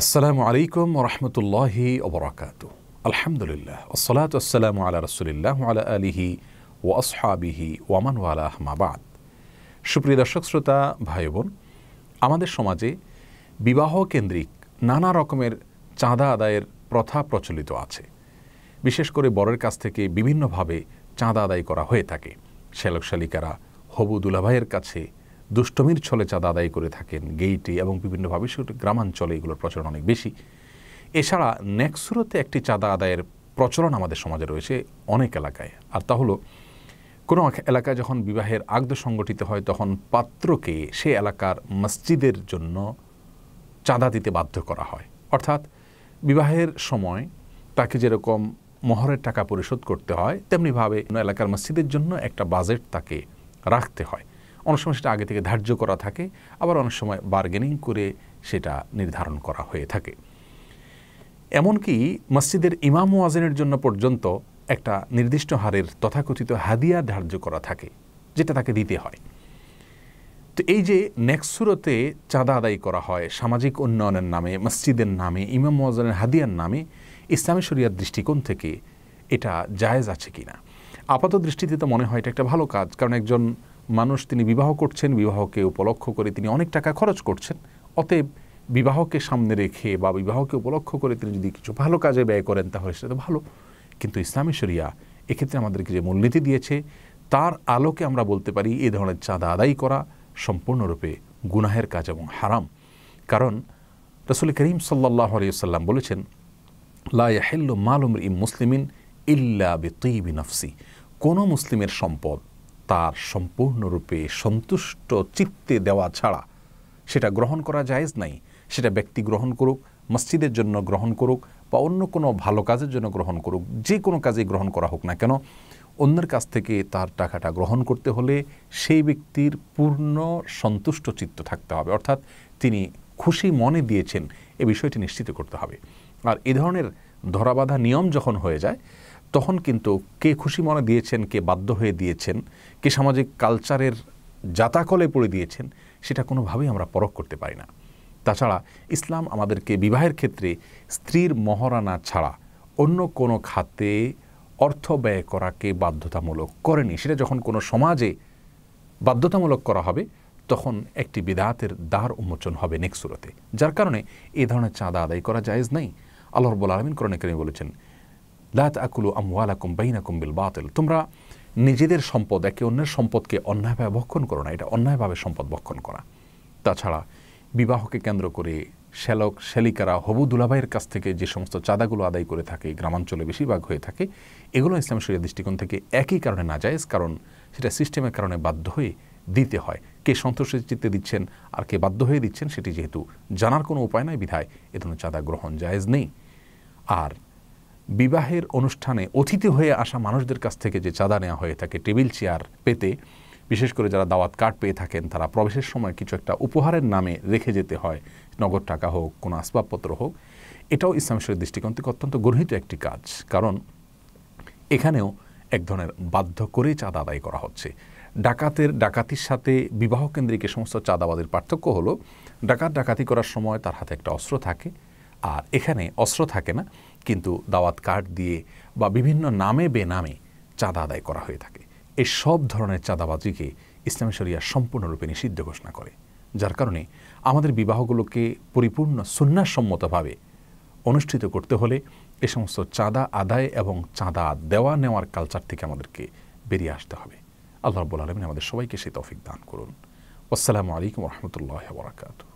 আসসালামু আলাইকুম রহমতুল্লাহি ওবরাকাত আলহামদুলিল্লাহ আসসালাত আসসালামু আলা রসুলিল্লাহ আলা আলিহি ও আসহাবিহি ওয়ামান ওয়ালা আহমাবাদ সুপ্রিয় দর্শক শ্রোতা ভাই বোন আমাদের সমাজে বিবাহ কেন্দ্রিক নানা রকমের চাঁদা আদায়ের প্রথা প্রচলিত আছে বিশেষ করে বরের কাছ থেকে বিভিন্নভাবে চাঁদা আদায় করা হয়ে থাকে শ্যালক শালিকারা হবু দুলাভাইয়ের কাছে দুষ্টমির ছলে চাঁদা আদায় করে থাকেন গেইটে এবং বিভিন্নভাবে সেগুলো গ্রামাঞ্চলে এগুলোর প্রচলন অনেক বেশি এছাড়া নেক্সুরোতে একটি চাঁদা আদায়ের প্রচলন আমাদের সমাজে রয়েছে অনেক এলাকায় আর তা হলো কোনো এলাকায় যখন বিবাহের আগদ সংগঠিত হয় তখন পাত্রকে সে এলাকার মসজিদের জন্য চাঁদা দিতে বাধ্য করা হয় অর্থাৎ বিবাহের সময় তাকে যেরকম মহরের টাকা পরিশোধ করতে হয় তেমনিভাবে এলাকার মসজিদের জন্য একটা বাজেট তাকে রাখতে হয় অনেক সময় সেটা আগে থেকে ধার্য করা থাকে আবার অনেক সময় বার্গেনিং করে সেটা নির্ধারণ করা হয়ে থাকে এমনকি মসজিদের ইমাম ওয়াজিনের জন্য পর্যন্ত একটা নির্দিষ্ট হারের তথাকথিত হাদিয়া ধার্য করা থাকে যেটা তাকে দিতে হয় তো এই যে নেক্সুরতে চাঁদা আদায় করা হয় সামাজিক উন্নয়নের নামে মসজিদের নামে ইমাম ওয়াজানের হাদিয়ার নামে ইসলামী শরিয়ার দৃষ্টিকোণ থেকে এটা জায়েজ আছে কি না আপাত দৃষ্টিতে তো মনে হয় এটা একটা ভালো কাজ কারণ একজন মানুষ তিনি বিবাহ করছেন বিবাহকে উপলক্ষ করে তিনি অনেক টাকা খরচ করছেন অতএব বিবাহকে সামনে রেখে বা বিবাহকে উপলক্ষ করে তিনি যদি কিছু ভালো কাজে ব্যয় করেন তাহলে সেটা তো ভালো কিন্তু ইসলামী শরিয়া এক্ষেত্রে আমাদেরকে যে মূলনীতি দিয়েছে তার আলোকে আমরা বলতে পারি এ ধরনের চাঁদা আদায় করা সম্পূর্ণরূপে গুনাহের কাজ এবং হারাম কারণ রসুল করিম সাল্লাহ আলিয়াল্লাম বলেছেন লাহেল্ল মালুম ইম মুসলিমিন ইল্লা বে তুই নফসি কোনো মুসলিমের সম্পদ তার সম্পূর্ণরূপে সন্তুষ্ট চিত্তে দেওয়া ছাড়া সেটা গ্রহণ করা জায়েজ নাই সেটা ব্যক্তি গ্রহণ করুক মসজিদের জন্য গ্রহণ করুক বা অন্য কোনো ভালো কাজের জন্য গ্রহণ করুক যে কোনো কাজে গ্রহণ করা হোক না কেন অন্যের কাছ থেকে তার টাকাটা গ্রহণ করতে হলে সেই ব্যক্তির পূর্ণ সন্তুষ্ট চিত্ত থাকতে হবে অর্থাৎ তিনি খুশি মনে দিয়েছেন এ বিষয়টি নিশ্চিত করতে হবে আর এ ধরনের ধরাবাধা নিয়ম যখন হয়ে যায় তখন কিন্তু কে খুশি মনে দিয়েছেন কে বাধ্য হয়ে দিয়েছেন কে সামাজিক কালচারের যাতাকলে পড়ে দিয়েছেন সেটা কোনোভাবেই আমরা পরখ করতে পারি না তাছাড়া ইসলাম আমাদেরকে বিবাহের ক্ষেত্রে স্ত্রীর মহরানা ছাড়া অন্য কোনো খাতে অর্থ ব্যয় করাকে বাধ্যতামূলক করেনি সেটা যখন কোনো সমাজে বাধ্যতামূলক করা হবে তখন একটি বিদাতের দ্বার উন্মোচন হবে নেক্সুরতে যার কারণে এ ধরনের চাঁদা আদায় করা জায়েজ নাই আল্লাহর বল আলমিন করণে কেন বলেছেন লা তাকুলু আমওয়ালাকুম বাইনাকুম বিল বাতিল তোমরা নিজেদের সম্পদ একে অন্যের সম্পদকে অন্যায়ভাবে ভক্ষণ করো না এটা অন্যায়ভাবে সম্পদ ভক্ষণ করা তাছাড়া বিবাহকে কেন্দ্র করে শ্যালক শ্যালিকারা হবু দুলাভাইয়ের কাছ থেকে যে সমস্ত চাঁদাগুলো আদায় করে থাকে গ্রামাঞ্চলে বেশিরভাগ হয়ে থাকে এগুলো ইসলাম শরীর দৃষ্টিকোণ থেকে একই কারণে না যায় কারণ সেটা সিস্টেমের কারণে বাধ্য হয়ে দিতে হয় কে সন্তোষের চিত্তে দিচ্ছেন আর কে বাধ্য হয়ে দিচ্ছেন সেটি যেহেতু জানার কোনো উপায় নাই বিধায় এ ধরনের চাঁদা গ্রহণ জায়েজ নেই আর বিবাহের অনুষ্ঠানে অতিথি হয়ে আসা মানুষদের কাছ থেকে যে চাঁদা নেওয়া হয়ে থাকে টেবিল চেয়ার পেতে বিশেষ করে যারা দাওয়াত কার্ড পেয়ে থাকেন তারা প্রবেশের সময় কিছু একটা উপহারের নামে রেখে যেতে হয় নগদ টাকা হোক কোনো আসবাবপত্র হোক এটাও ইসলামেশ্বরের দৃষ্টিকোণ থেকে অত্যন্ত গর্হিত একটি কাজ কারণ এখানেও এক ধরনের বাধ্য করে চাঁদা আদায় করা হচ্ছে ডাকাতের ডাকাতির সাথে বিবাহ কেন্দ্রিক এ সমস্ত চাঁদাবাদের পার্থক্য হলো ডাকাত ডাকাতি করার সময় তার হাতে একটা অস্ত্র থাকে আর এখানে অস্ত্র থাকে না কিন্তু দাওয়াত কার্ড দিয়ে বা বিভিন্ন নামে বেনামে চাঁদা আদায় করা হয়ে থাকে এই সব ধরনের চাঁদাবাজিকে ইসলামী শরিয়া সম্পূর্ণরূপে নিষিদ্ধ ঘোষণা করে যার কারণে আমাদের বিবাহগুলোকে পরিপূর্ণ সুন্নাসম্মতভাবে অনুষ্ঠিত করতে হলে এ সমস্ত চাঁদা আদায় এবং চাঁদা দেওয়া নেওয়ার কালচার থেকে আমাদেরকে বেরিয়ে আসতে হবে আল্লাহ রব্বুল আলমিন আমাদের সবাইকে সেই তফিক দান করুন আসসালামু আলাইকুম রহমতুল্লাহ বরাকাতু